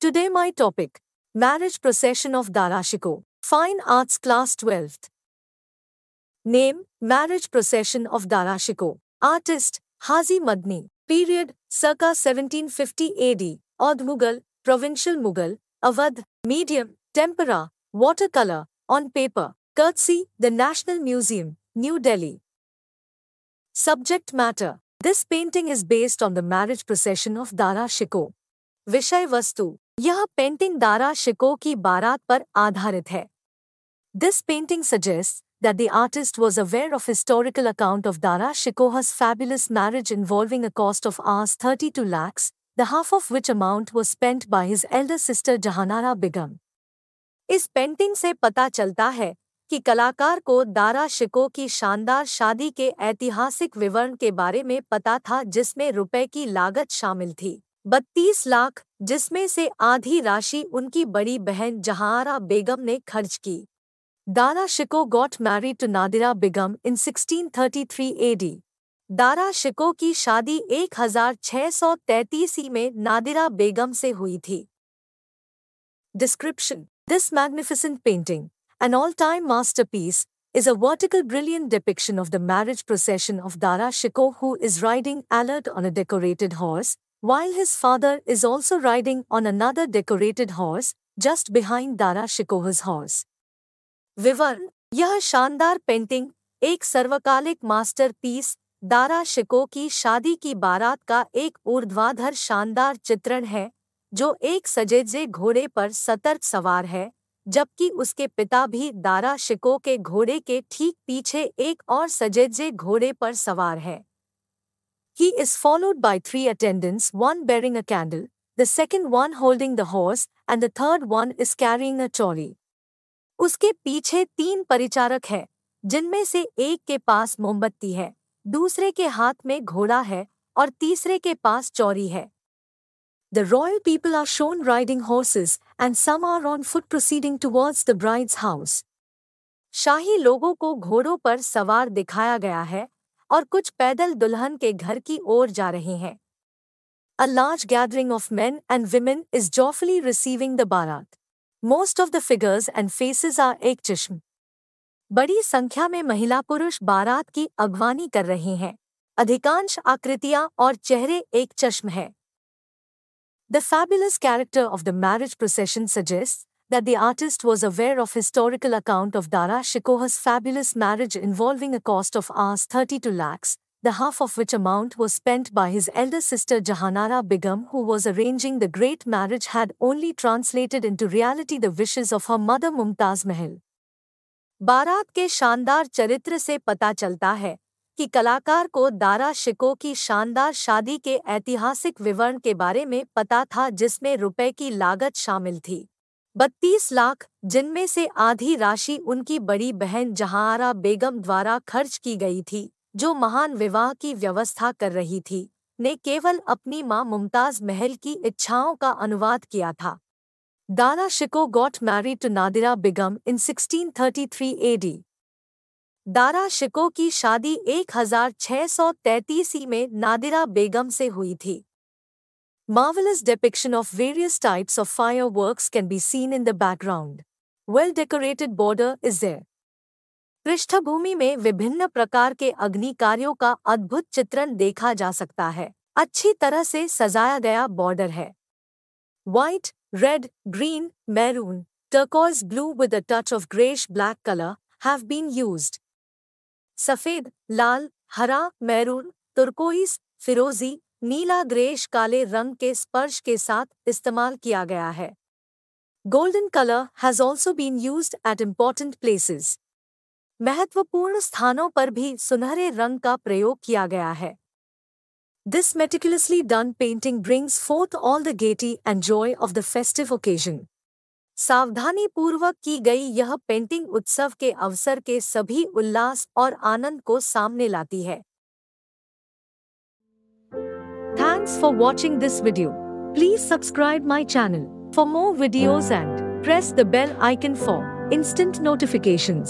Today my topic, Marriage Procession of Darashiko, Fine Arts Class 12th. Name, Marriage Procession of Darashiko, Artist, Hazi Madni, Period, circa 1750 AD, Odd Mughal, Provincial Mughal, Avad, Medium, Tempera, Watercolor, On Paper, Courtesy, The National Museum, New Delhi. Subject matter. This painting is based on the marriage procession of Dara Shikoh. विषय वस्तु यह painting Dara Shikoh की बारात पर आधारित है This painting suggests that the artist was aware of historical account of Dara Shikoh's fabulous marriage involving a cost of Rs 32 lakhs, the half of which amount was spent by his elder sister Jahanara Begum. इस painting से पता चलता है कि कलाकार को दारा शिको की शानदार शादी के ऐतिहासिक विवरण के बारे में पता था जिसमें रुपए की लागत शामिल थी बत्तीस लाख जिसमें से आधी राशि उनकी बड़ी बहन जहारा बेगम ने खर्च की Dara Shikoh got married to Nadira Begum in 1633 AD Dara Shikoh की शादी सौ ई में नादिरा बेगम से हुई थी description this magnificent painting an all-time masterpiece, is a vertical brilliant depiction of the marriage procession of Dara Shikoh who is riding alert on a decorated horse, while his father is also riding on another decorated horse, just behind Dara Shikoh's horse. Vivar, यह शानदार painting एक सर्वकालिक masterpiece Dara Shikoh की शादी की बारात का एक ऊर्ध्वाधर शानदार चित्रण है जो एक सजेजे घोड़े पर सतर्क सवार है जबकि उसके पिता भी दारा शिको के घोड़े के ठीक पीछे एक और सजेजे घोड़े पर सवार है he is followed by three attendants one bearing a candle the second one holding the horse and the third one is carrying a chauri उसके पीछे तीन परिचारक है जिनमें से एक के पास मोमबत्ती है दूसरे के हाथ में घोड़ा है और तीसरे के पास चौरी है The royal people are shown riding horses, and some are on foot proceeding towards the bride's house. शाही लोगों को घोड़ों पर सवार दिखाया गया है और कुछ पैदल दुल्हन के घर की ओर जा रहे हैं A large gathering of men and women is joyfully receiving the barat. Most of the figures and faces are एक चश्म बड़ी संख्या में महिला पुरुष बारात की अगवानी कर रहे हैं अधिकांश आकृतियां और चेहरे एक चश्म है The fabulous character of the marriage procession suggests that the artist was aware of historical account of Dara Shikoha's fabulous marriage involving a cost of Rs 32 lakhs, the half of which amount was spent by his elder sister Jahanara Begum who was arranging the great marriage had only translated into reality the wishes of her mother Mumtaz Mahal. बारात के शानदार चरित्र से पता चलता है कि कलाकार को दारा शिको की शानदार शादी के ऐतिहासिक विवरण के बारे में पता था जिसमें रुपए की लागत शामिल थी बत्तीस लाख जिनमें से आधी राशि उनकी बड़ी बहन जहारा बेगम द्वारा खर्च की गई थी जो महान विवाह की व्यवस्था कर रही थी ने केवल अपनी मां मुमताज महल की इच्छाओं का अनुवाद किया था Dara Shikoh got married to Nadira Begum in 1633 AD Dara Shikoh की शादी एक हजार में नादिरा बेगम से हुई थी marvellous depiction of various types of fireworks can be seen in the background well decorated border is there पृष्ठभूमि में विभिन्न प्रकार के अग्नि कार्यों का अद्भुत चित्रण देखा जा सकता है अच्छी तरह से सजाया गया बॉर्डर है white red green maroon turquoise blue with a touch of greyish black colour have been used सफेद लाल हरा मैरून तुर्कोइस फिरोजी नीला ग्रेश काले रंग के स्पर्श के साथ इस्तेमाल किया गया है golden colour has also been use at important places महत्वपूर्ण स्थानों पर भी सुनहरे रंग का प्रयोग किया गया है this meticulously done painting brings forth all the gaiety and joy of the festive occasion सावधानी पूर्वक की गई यह पेंटिंग उत्सव के अवसर के सभी उल्लास और आनंद को सामने लाती है thanks for watching this video please subscribe my channel for more videos and press the bell icon for instant notification